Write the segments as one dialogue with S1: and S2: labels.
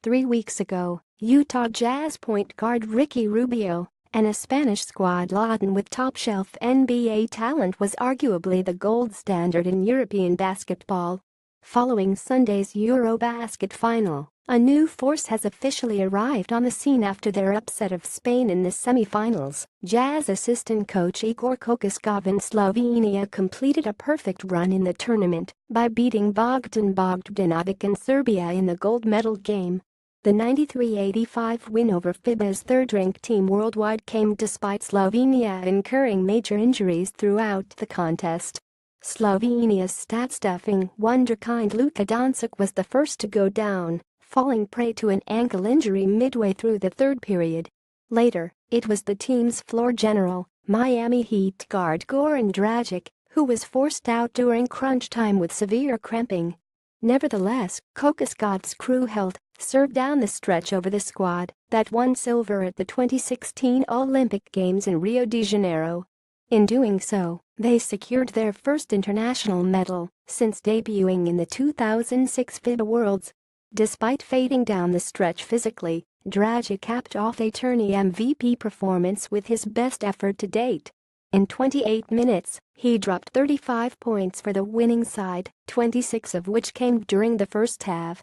S1: Three weeks ago, Utah Jazz point guard Ricky Rubio and a Spanish squad laden with top-shelf NBA talent was arguably the gold standard in European basketball. Following Sunday's Eurobasket final, a new force has officially arrived on the scene after their upset of Spain in the semifinals. Jazz assistant coach Igor Kokoskov in Slovenia completed a perfect run in the tournament by beating Bogdan Bogdanovic in Serbia in the gold medal game. The 93-85 win over FIBA's third-ranked team worldwide came despite Slovenia incurring major injuries throughout the contest. Slovenia's stat-stuffing wonderkind Luka Doncic was the first to go down, falling prey to an ankle injury midway through the third period. Later, it was the team's floor general, Miami Heat guard Goran Dragic, who was forced out during crunch time with severe cramping. Nevertheless, Kokaskot's crew held served down the stretch over the squad that won silver at the 2016 Olympic Games in Rio de Janeiro. In doing so, they secured their first international medal since debuting in the 2006 FIBA Worlds. Despite fading down the stretch physically, Dragic capped off a tourney MVP performance with his best effort to date. In 28 minutes, he dropped 35 points for the winning side, 26 of which came during the first half,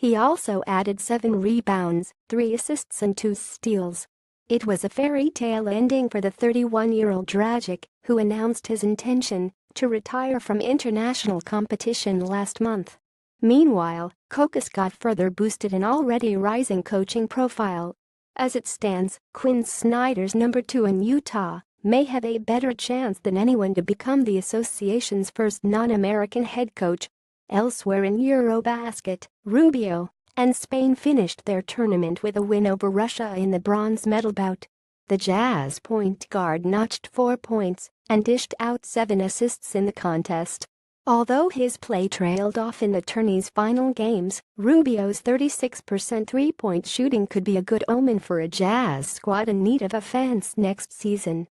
S1: he also added seven rebounds, three assists and two steals. It was a fairy tale ending for the 31-year-old Dragic, who announced his intention to retire from international competition last month. Meanwhile, Kokas got further boosted an already rising coaching profile. As it stands, Quinn Snyder's number two in Utah may have a better chance than anyone to become the association's first non-American head coach Elsewhere in Eurobasket, Rubio and Spain finished their tournament with a win over Russia in the bronze medal bout. The Jazz point guard notched four points and dished out seven assists in the contest. Although his play trailed off in the tourney's final games, Rubio's 36% three-point shooting could be a good omen for a Jazz squad in need of offense next season.